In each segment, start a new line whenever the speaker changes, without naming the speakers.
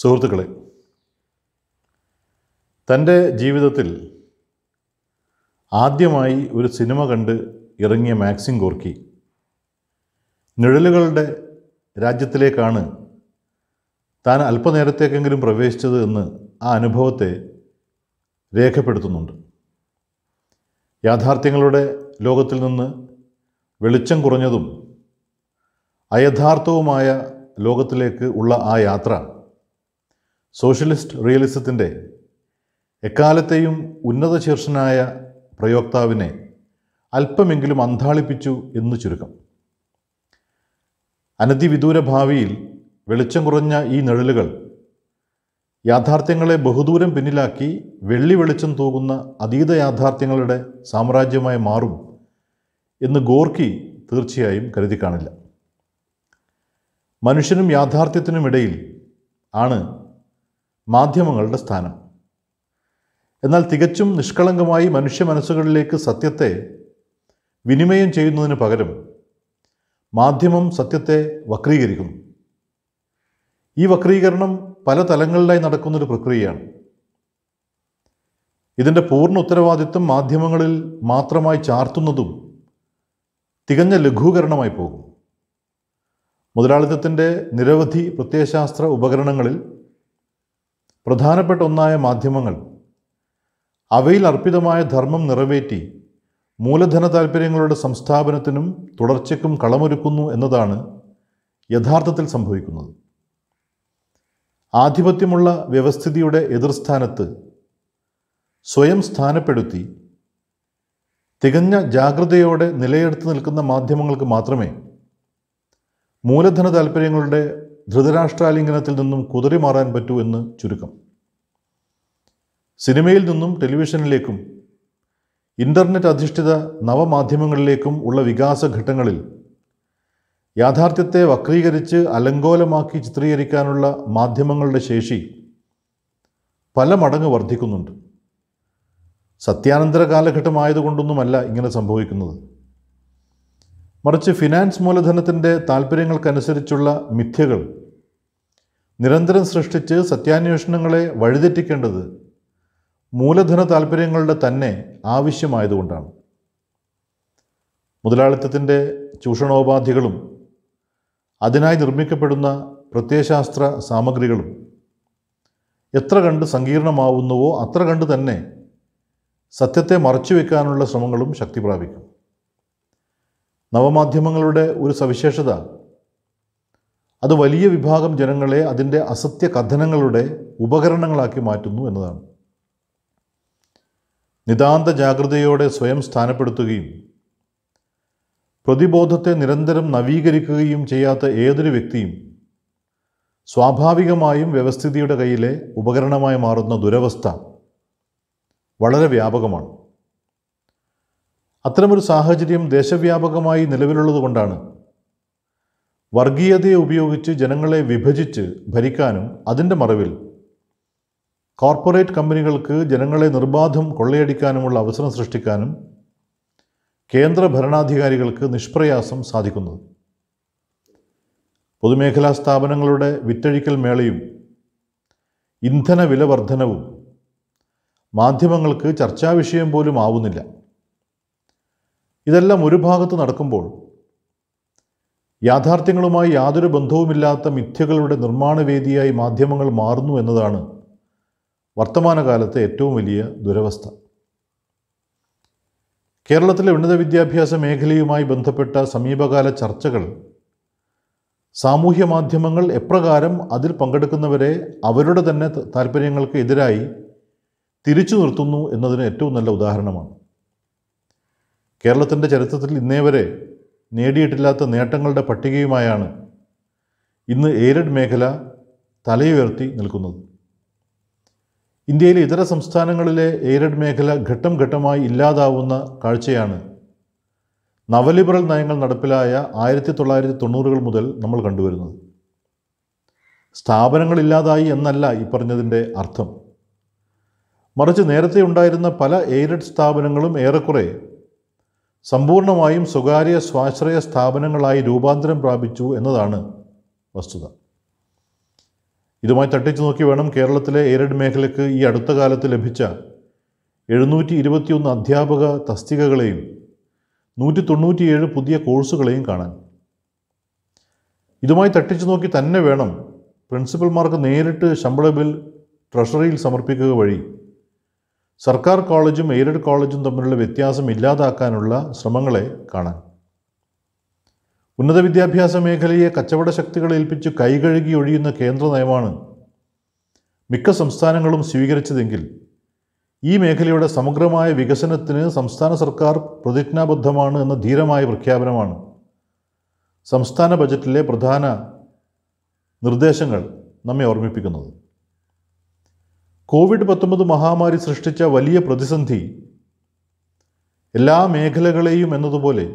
സുഹൃത്തുക്കളെ തൻ്റെ ജീവിതത്തിൽ ആദ്യമായി ഒരു സിനിമ കണ്ട് ഇറങ്ങിയ മാക്സിം ഗോർക്കി നിഴലുകളുടെ രാജ്യത്തിലേക്കാണ് താൻ അല്പനേരത്തേക്കെങ്കിലും പ്രവേശിച്ചത് എന്ന് ആ അനുഭവത്തെ രേഖപ്പെടുത്തുന്നുണ്ട് യാഥാർത്ഥ്യങ്ങളുടെ ലോകത്തിൽ നിന്ന് വെളിച്ചം കുറഞ്ഞതും അയഥാർത്ഥവുമായ ലോകത്തിലേക്ക് ഉള്ള ആ യാത്ര സോഷ്യലിസ്റ്റ് റിയലിസത്തിൻ്റെ എക്കാലത്തെയും ഉന്നത ശീർഷനായ പ്രയോക്താവിനെ അല്പമെങ്കിലും അന്താളിപ്പിച്ചു എന്ന് ചുരുക്കം അനതിവിദൂര ഭാവിയിൽ വെളിച്ചം കുറഞ്ഞ ഈ നിഴലുകൾ യാഥാർത്ഥ്യങ്ങളെ ബഹുദൂരം പിന്നിലാക്കി വെള്ളി വെളിച്ചം തൂകുന്ന അതീത യാഥാർത്ഥ്യങ്ങളുടെ സാമ്രാജ്യമായി മാറും എന്ന് ഗോർക്കി തീർച്ചയായും കരുതി കാണില്ല മനുഷ്യനും യാഥാർത്ഥ്യത്തിനുമിടയിൽ ആണ് മാധ്യമങ്ങളുടെ സ്ഥാനം എന്നാൽ തികച്ചും നിഷ്കളങ്കമായി മനുഷ്യ മനസ്സുകളിലേക്ക് സത്യത്തെ വിനിമയം ചെയ്യുന്നതിന് പകരം മാധ്യമം സത്യത്തെ വക്രീകരിക്കുന്നു ഈ വക്രീകരണം പല തലങ്ങളിലായി നടക്കുന്നൊരു പ്രക്രിയയാണ് ഇതിൻ്റെ പൂർണ്ണ ഉത്തരവാദിത്വം മാധ്യമങ്ങളിൽ മാത്രമായി ചാർത്തുന്നതും തികഞ്ഞ ലഘൂകരണമായി പോകും മുതലാളിത്തത്തിൻ്റെ നിരവധി പ്രത്യയശാസ്ത്ര ഉപകരണങ്ങളിൽ പ്രധാനപ്പെട്ട ഒന്നായ മാധ്യമങ്ങൾ അവയിൽ അർപ്പിതമായ ധർമ്മം നിറവേറ്റി മൂലധന താൽപ്പര്യങ്ങളുടെ സംസ്ഥാപനത്തിനും തുടർച്ചയ്ക്കും കളമൊരുക്കുന്നു എന്നതാണ് യഥാർത്ഥത്തിൽ സംഭവിക്കുന്നത് ആധിപത്യമുള്ള വ്യവസ്ഥിതിയുടെ എതിർസ്ഥാനത്ത് സ്വയം സ്ഥാനപ്പെടുത്തി തികഞ്ഞ ജാഗ്രതയോടെ നിലയെടുത്ത് നിൽക്കുന്ന മാധ്യമങ്ങൾക്ക് മാത്രമേ മൂലധന താൽപ്പര്യങ്ങളുടെ ധൃതരാഷ്ട്രാലിംഗനത്തിൽ നിന്നും കുതിരി മാറാൻ പറ്റൂ എന്ന് ചുരുക്കം സിനിമയിൽ നിന്നും ടെലിവിഷനിലേക്കും ഇൻ്റർനെറ്റ് അധിഷ്ഠിത നവമാധ്യമങ്ങളിലേക്കും ഉള്ള വികാസഘട്ടങ്ങളിൽ യാഥാർത്ഥ്യത്തെ വക്രീകരിച്ച് അലങ്കോലമാക്കി ചിത്രീകരിക്കാനുള്ള മാധ്യമങ്ങളുടെ ശേഷി പല മടങ്ങ് വർദ്ധിക്കുന്നുണ്ട് സത്യാനന്തര കാലഘട്ടമായതുകൊണ്ടൊന്നുമല്ല ഇങ്ങനെ സംഭവിക്കുന്നത് മറിച്ച് ഫിനാൻസ് മൂലധനത്തിൻ്റെ താല്പര്യങ്ങൾക്കനുസരിച്ചുള്ള മിഥ്യകൾ നിരന്തരം സൃഷ്ടിച്ച് സത്യാന്വേഷണങ്ങളെ വഴിതെറ്റിക്കേണ്ടത് മൂലധന താല്പര്യങ്ങളുടെ തന്നെ ആവശ്യമായതുകൊണ്ടാണ് മുതലാളിത്തത്തിൻ്റെ ചൂഷണോപാധികളും അതിനായി നിർമ്മിക്കപ്പെടുന്ന പ്രത്യയശാസ്ത്ര സാമഗ്രികളും എത്ര കണ്ട് സങ്കീർണമാവുന്നുവോ അത്ര കണ്ട് തന്നെ സത്യത്തെ മറച്ചുവെക്കാനുള്ള ശ്രമങ്ങളും ശക്തി പ്രാപിക്കും നവമാധ്യമങ്ങളുടെ ഒരു സവിശേഷത അത് വലിയ വിഭാഗം ജനങ്ങളെ അതിൻ്റെ അസത്യ കഥനങ്ങളുടെ ഉപകരണങ്ങളാക്കി മാറ്റുന്നു എന്നതാണ് നിതാന്ത ജാഗ്രതയോടെ സ്വയം സ്ഥാനപ്പെടുത്തുകയും പ്രതിബോധത്തെ നിരന്തരം നവീകരിക്കുകയും ചെയ്യാത്ത ഏതൊരു വ്യക്തിയും സ്വാഭാവികമായും വ്യവസ്ഥിതിയുടെ കയ്യിലെ ഉപകരണമായി മാറുന്ന ദുരവസ്ഥ വളരെ വ്യാപകമാണ് അത്തരമൊരു സാഹചര്യം ദേശവ്യാപകമായി നിലവിലുള്ളതുകൊണ്ടാണ് വർഗീയതയെ ഉപയോഗിച്ച് ജനങ്ങളെ വിഭജിച്ച് ഭരിക്കാനും അതിൻ്റെ മറവിൽ കോർപ്പറേറ്റ് കമ്പനികൾക്ക് ജനങ്ങളെ നിർബാധം കൊള്ളയടിക്കാനുമുള്ള അവസരം സൃഷ്ടിക്കാനും കേന്ദ്ര ഭരണാധികാരികൾക്ക് നിഷ്പ്രയാസം സാധിക്കുന്നത് പൊതുമേഖലാ സ്ഥാപനങ്ങളുടെ വിറ്റഴിക്കൽ മേളയും ഇന്ധന വില വർധനവും മാധ്യമങ്ങൾക്ക് ചർച്ചാവിഷയം പോലും ആവുന്നില്ല ഇതെല്ലാം ഒരു ഭാഗത്ത് നടക്കുമ്പോൾ യാഥാർത്ഥ്യങ്ങളുമായി യാതൊരു ബന്ധവുമില്ലാത്ത മിഥ്യകളുടെ നിർമ്മാണവേദിയായി മാധ്യമങ്ങൾ മാറുന്നു എന്നതാണ് വർത്തമാനകാലത്തെ ഏറ്റവും വലിയ ദുരവസ്ഥ കേരളത്തിലെ ഉന്നത വിദ്യാഭ്യാസ മേഖലയുമായി ബന്ധപ്പെട്ട സമീപകാല ചർച്ചകൾ സാമൂഹ്യ മാധ്യമങ്ങൾ എപ്രകാരം അതിൽ പങ്കെടുക്കുന്നവരെ അവരുടെ തന്നെ താല്പര്യങ്ങൾക്ക് എതിരായി തിരിച്ചു നിർത്തുന്നു എന്നതിന് ഏറ്റവും നല്ല ഉദാഹരണമാണ് കേരളത്തിൻ്റെ ചരിത്രത്തിൽ ഇന്നേ വരെ നേടിയിട്ടില്ലാത്ത നേട്ടങ്ങളുടെ പട്ടികയുമായാണ് ഇന്ന് എയ്ഡ് മേഖല തലയുയർത്തി നിൽക്കുന്നത് ഇന്ത്യയിലെ ഇതര സംസ്ഥാനങ്ങളിലെ എയ്ഡ് മേഖല ഘട്ടം ഘട്ടമായി ഇല്ലാതാവുന്ന കാഴ്ചയാണ് നവലിബറൽ നയങ്ങൾ നടപ്പിലായ ആയിരത്തി തൊള്ളായിരത്തി തൊണ്ണൂറുകൾ മുതൽ നമ്മൾ കണ്ടുവരുന്നത് സ്ഥാപനങ്ങളില്ലാതായി എന്നല്ല ഈ പറഞ്ഞതിൻ്റെ അർത്ഥം മറിച്ച് നേരത്തെ ഉണ്ടായിരുന്ന പല എയ്ഡഡ് സ്ഥാപനങ്ങളും ഏറെക്കുറെ സമ്പൂർണമായും സ്വകാര്യ സ്വാശ്രയ സ്ഥാപനങ്ങളായി രൂപാന്തരം പ്രാപിച്ചു എന്നതാണ് വസ്തുത ഇതുമായി തട്ടിച്ചു നോക്കി വേണം കേരളത്തിലെ എയ്ഡഡ് മേഖലയ്ക്ക് ഈ അടുത്ത കാലത്ത് ലഭിച്ച എഴുന്നൂറ്റി ഇരുപത്തിയൊന്ന് അധ്യാപക തസ്തികകളെയും നൂറ്റി തൊണ്ണൂറ്റിയേഴ് പുതിയ കോഴ്സുകളെയും കാണാൻ ഇതുമായി തട്ടിച്ചു നോക്കി തന്നെ വേണം പ്രിൻസിപ്പൽമാർക്ക് നേരിട്ട് ശമ്പള ബിൽ ട്രഷറിയിൽ സമർപ്പിക്കുക വഴി സർക്കാർ കോളേജും എയ്ഡഡ് കോളേജും തമ്മിലുള്ള വ്യത്യാസം ഇല്ലാതാക്കാനുള്ള ശ്രമങ്ങളെ കാണാൻ ഉന്നത വിദ്യാഭ്യാസ മേഖലയെ കച്ചവട ശക്തികൾ ഏൽപ്പിച്ച് കൈകഴുകി ഒഴിയുന്ന കേന്ദ്ര നയമാണ് മിക്ക സംസ്ഥാനങ്ങളും സ്വീകരിച്ചതെങ്കിൽ ഈ മേഖലയുടെ സമഗ്രമായ വികസനത്തിന് സംസ്ഥാന സർക്കാർ പ്രതിജ്ഞാബദ്ധമാണ് എന്ന ധീരമായ പ്രഖ്യാപനമാണ് സംസ്ഥാന ബജറ്റിലെ പ്രധാന നിർദ്ദേശങ്ങൾ നമ്മെ ഓർമ്മിപ്പിക്കുന്നത് കോവിഡ് പത്തൊമ്പത് മഹാമാരി സൃഷ്ടിച്ച വലിയ പ്രതിസന്ധി എല്ലാ മേഖലകളെയും എന്നതുപോലെ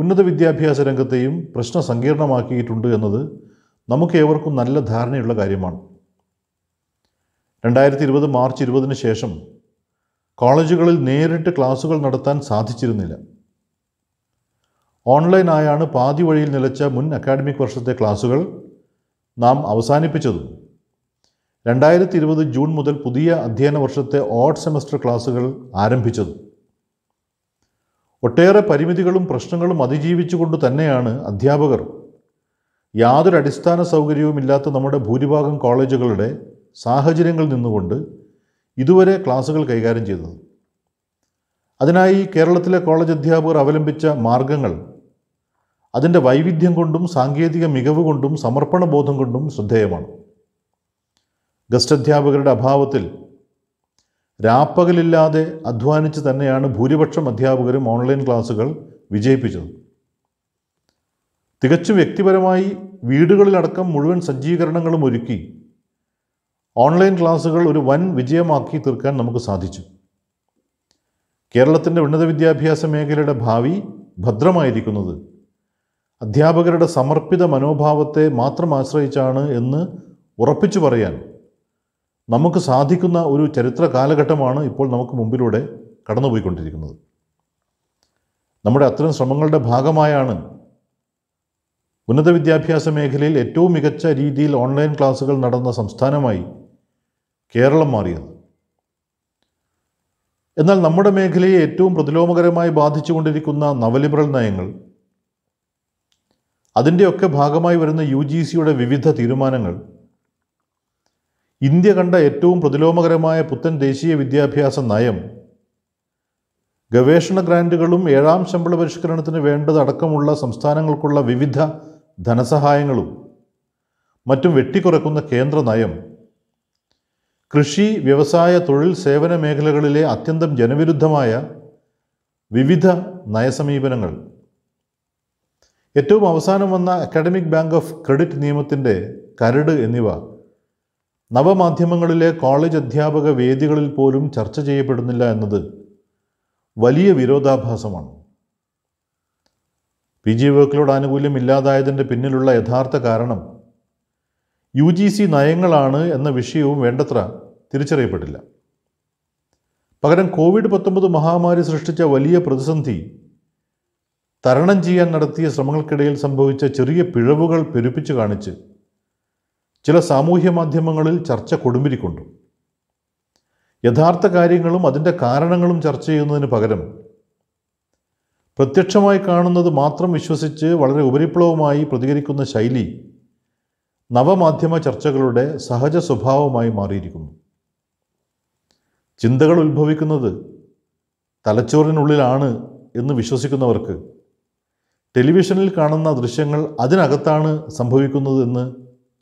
ഉന്നത വിദ്യാഭ്യാസ രംഗത്തെയും പ്രശ്ന സങ്കീർണമാക്കിയിട്ടുണ്ട് എന്നത് നമുക്ക് ഏവർക്കും നല്ല ധാരണയുള്ള കാര്യമാണ് രണ്ടായിരത്തി ഇരുപത് മാർച്ച് ഇരുപതിന് ശേഷം കോളേജുകളിൽ നേരിട്ട് ക്ലാസുകൾ നടത്താൻ സാധിച്ചിരുന്നില്ല ഓൺലൈനായാണ് പാതി വഴിയിൽ നിലച്ച മുൻ അക്കാഡമിക് വർഷത്തെ ക്ലാസുകൾ നാം അവസാനിപ്പിച്ചതും രണ്ടായിരത്തി ഇരുപത് ജൂൺ മുതൽ പുതിയ അധ്യയന വർഷത്തെ ഓഡ് സെമസ്റ്റർ ക്ലാസ്സുകൾ ആരംഭിച്ചത് ഒട്ടേറെ പരിമിതികളും പ്രശ്നങ്ങളും അതിജീവിച്ചുകൊണ്ട് തന്നെയാണ് അധ്യാപകർ യാതൊരു അടിസ്ഥാന സൗകര്യവുമില്ലാത്ത നമ്മുടെ ഭൂരിഭാഗം കോളേജുകളുടെ സാഹചര്യങ്ങൾ നിന്നുകൊണ്ട് ഇതുവരെ ക്ലാസുകൾ കൈകാര്യം ചെയ്തത് അതിനായി കേരളത്തിലെ കോളേജ് അധ്യാപകർ അവലംബിച്ച മാർഗങ്ങൾ അതിൻ്റെ വൈവിധ്യം കൊണ്ടും സാങ്കേതിക മികവ് കൊണ്ടും സമർപ്പണ ബോധം കൊണ്ടും ശ്രദ്ധേയമാണ് ഗസ്റ്റ് അധ്യാപകരുടെ അഭാവത്തിൽ രാപ്പകലില്ലാതെ അധ്വാനിച്ച് തന്നെയാണ് ഭൂരിപക്ഷം അധ്യാപകരും ഓൺലൈൻ ക്ലാസ്സുകൾ വിജയിപ്പിച്ചത് തികച്ചും വ്യക്തിപരമായി വീടുകളിലടക്കം മുഴുവൻ സജ്ജീകരണങ്ങളും ഒരുക്കി ഓൺലൈൻ ക്ലാസ്സുകൾ ഒരു വൻ വിജയമാക്കി തീർക്കാൻ നമുക്ക് സാധിച്ചു കേരളത്തിൻ്റെ ഉന്നത വിദ്യാഭ്യാസ മേഖലയുടെ ഭാവി ഭദ്രമായിരിക്കുന്നത് അധ്യാപകരുടെ സമർപ്പിത മനോഭാവത്തെ മാത്രം ആശ്രയിച്ചാണ് എന്ന് ഉറപ്പിച്ചു പറയാൻ നമുക്ക് സാധിക്കുന്ന ഒരു ചരിത്ര കാലഘട്ടമാണ് ഇപ്പോൾ നമുക്ക് മുമ്പിലൂടെ കടന്നുപോയിക്കൊണ്ടിരിക്കുന്നത് നമ്മുടെ അത്തരം ശ്രമങ്ങളുടെ ഭാഗമായാണ് ഉന്നത വിദ്യാഭ്യാസ മേഖലയിൽ ഏറ്റവും മികച്ച രീതിയിൽ ഓൺലൈൻ ക്ലാസ്സുകൾ നടന്ന സംസ്ഥാനമായി കേരളം മാറിയത് എന്നാൽ നമ്മുടെ മേഖലയെ ഏറ്റവും പ്രതിലോമകരമായി ബാധിച്ചുകൊണ്ടിരിക്കുന്ന നവലിബറൽ നയങ്ങൾ അതിൻ്റെയൊക്കെ ഭാഗമായി വരുന്ന യു ജി സിയുടെ വിവിധ തീരുമാനങ്ങൾ ഇന്ത്യ കണ്ട ഏറ്റവും പ്രതിലോമകരമായ പുത്തൻ ദേശീയ വിദ്യാഭ്യാസ നയം ഗവേഷണ ഗ്രാൻറ്റുകളും ഏഴാം ശമ്പള പരിഷ്കരണത്തിന് വേണ്ടതടക്കമുള്ള സംസ്ഥാനങ്ങൾക്കുള്ള വിവിധ ധനസഹായങ്ങളും മറ്റും വെട്ടിക്കുറക്കുന്ന കേന്ദ്ര നയം കൃഷി വ്യവസായ തൊഴിൽ സേവന മേഖലകളിലെ അത്യന്തം ജനവിരുദ്ധമായ വിവിധ നയസമീപനങ്ങൾ ഏറ്റവും അവസാനം വന്ന അക്കാഡമിക് ബാങ്ക് ഓഫ് ക്രെഡിറ്റ് നിയമത്തിൻ്റെ കരട് എന്നിവ നവമാധ്യമങ്ങളിലെ കോളേജ് അധ്യാപക വേദികളിൽ പോലും ചർച്ച ചെയ്യപ്പെടുന്നില്ല എന്നത് വലിയ വിരോധാഭാസമാണ് പി ജി വർക്കിലോട് ആനുകൂല്യം ഇല്ലാതായതിൻ്റെ പിന്നിലുള്ള യഥാർത്ഥ കാരണം യു ജി സി നയങ്ങളാണ് എന്ന വിഷയവും വേണ്ടത്ര തിരിച്ചറിയപ്പെട്ടില്ല പകരം കോവിഡ് പത്തൊമ്പത് മഹാമാരി സൃഷ്ടിച്ച വലിയ പ്രതിസന്ധി തരണം ചെയ്യാൻ നടത്തിയ ശ്രമങ്ങൾക്കിടയിൽ സംഭവിച്ച ചെറിയ പിഴവുകൾ പെരുപ്പിച്ചു കാണിച്ച് ചില സാമൂഹ്യ മാധ്യമങ്ങളിൽ ചർച്ച കൊടുമ്പിരിക്കൊണ്ടു യഥാർത്ഥ കാര്യങ്ങളും അതിൻ്റെ കാരണങ്ങളും ചർച്ച ചെയ്യുന്നതിന് പകരം പ്രത്യക്ഷമായി കാണുന്നത് മാത്രം വിശ്വസിച്ച് വളരെ ഉപരിപ്ലവമായി പ്രതികരിക്കുന്ന ശൈലി നവമാധ്യമ ചർച്ചകളുടെ സഹജ സ്വഭാവമായി മാറിയിരിക്കുന്നു ചിന്തകൾ ഉത്ഭവിക്കുന്നത് തലച്ചോറിനുള്ളിലാണ് എന്ന് വിശ്വസിക്കുന്നവർക്ക് ടെലിവിഷനിൽ കാണുന്ന ദൃശ്യങ്ങൾ അതിനകത്താണ് സംഭവിക്കുന്നതെന്ന് എന്ന്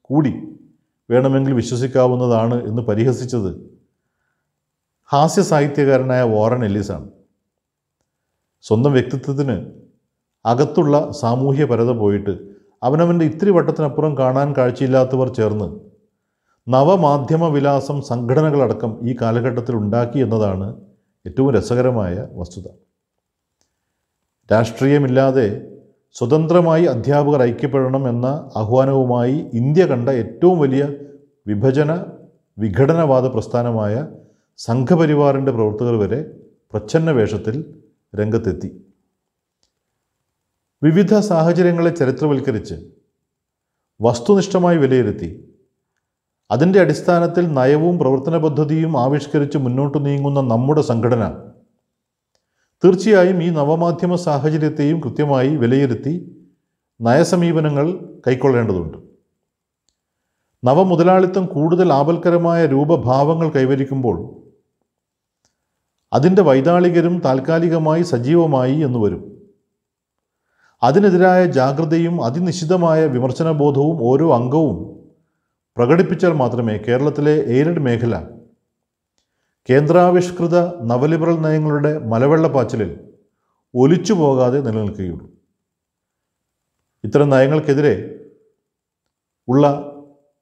കൂടി വേണമെങ്കിൽ വിശ്വസിക്കാവുന്നതാണ് എന്ന് പരിഹസിച്ചത് ഹാസ്യ സാഹിത്യകാരനായ വോറൻ എല്ലിസാണ് സ്വന്തം വ്യക്തിത്വത്തിന് അകത്തുള്ള സാമൂഹ്യ പരത പോയിട്ട് അവനവൻ്റെ ഇത്തിരി വട്ടത്തിനപ്പുറം കാണാൻ കാഴ്ചയില്ലാത്തവർ ചേർന്ന് നവമാധ്യമ വിലാസം സംഘടനകളടക്കം ഈ കാലഘട്ടത്തിൽ ഉണ്ടാക്കി എന്നതാണ് ഏറ്റവും രസകരമായ വസ്തുത രാഷ്ട്രീയമില്ലാതെ സ്വതന്ത്രമായി അധ്യാപകർ ഐക്യപ്പെടണം എന്ന ആഹ്വാനവുമായി ഇന്ത്യ കണ്ട ഏറ്റവും വലിയ വിഭജന വിഘടനവാദ പ്രസ്ഥാനമായ സംഘപരിവാറിൻ്റെ പ്രവർത്തകർ വരെ പ്രച്ഛന്ന വേഷത്തിൽ രംഗത്തെത്തി വിവിധ സാഹചര്യങ്ങളെ ചരിത്രവൽക്കരിച്ച് വസ്തുനിഷ്ഠമായി വിലയിരുത്തി അതിൻ്റെ അടിസ്ഥാനത്തിൽ നയവും പ്രവർത്തന പദ്ധതിയും ആവിഷ്കരിച്ച് മുന്നോട്ട് നീങ്ങുന്ന നമ്മുടെ സംഘടന തീർച്ചയായും ഈ നവമാധ്യമ സാഹചര്യത്തെയും കൃത്യമായി വിലയിരുത്തി നയസമീപനങ്ങൾ കൈക്കൊള്ളേണ്ടതുണ്ട് നവമുതലാളിത്തം കൂടുതൽ ആപൽക്കരമായ രൂപഭാവങ്ങൾ കൈവരിക്കുമ്പോൾ അതിൻ്റെ വൈതാളികരും താൽക്കാലികമായി സജീവമായി എന്ന് വരും അതിനെതിരായ ജാഗ്രതയും അതിനിശ്ചിതമായ വിമർശനബോധവും ഓരോ അംഗവും പ്രകടിപ്പിച്ചാൽ മാത്രമേ കേരളത്തിലെ എയ്ഡഡ് മേഖല കേന്ദ്രാവിഷ്കൃത നവലിബറൽ നയങ്ങളുടെ മലവെള്ളപ്പാച്ചിലിൽ ഒലിച്ചു പോകാതെ നിലനിൽക്കുകയുള്ളൂ ഇത്തരം നയങ്ങൾക്കെതിരെ ഉള്ള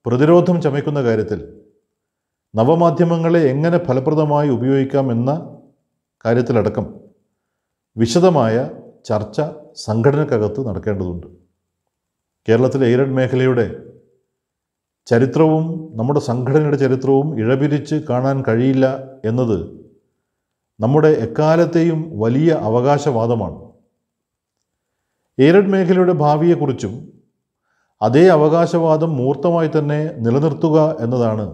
പ്രതിരോധം ചമയ്ക്കുന്ന കാര്യത്തിൽ നവമാധ്യമങ്ങളെ എങ്ങനെ ഫലപ്രദമായി ഉപയോഗിക്കാം എന്ന കാര്യത്തിലടക്കം വിശദമായ ചർച്ച സംഘടനക്കകത്ത് നടക്കേണ്ടതുണ്ട് കേരളത്തിലെ എയ്റഡ് മേഖലയുടെ ചരിത്രവും നമ്മുടെ സംഘടനയുടെ ചരിത്രവും ഇഴപിരിച്ച് കാണാൻ കഴിയില്ല എന്നത് നമ്മുടെ എക്കാലത്തെയും വലിയ അവകാശവാദമാണ് ഏരഡ് മേഖലയുടെ ഭാവിയെക്കുറിച്ചും അതേ അവകാശവാദം മൂർത്തമായി തന്നെ നിലനിർത്തുക എന്നതാണ്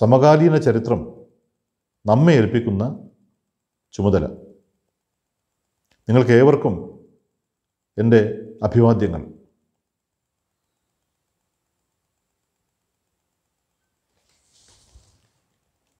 സമകാലീന ചരിത്രം നമ്മെ ഏൽപ്പിക്കുന്ന ചുമതല ഏവർക്കും എൻ്റെ അഭിവാദ്യങ്ങൾ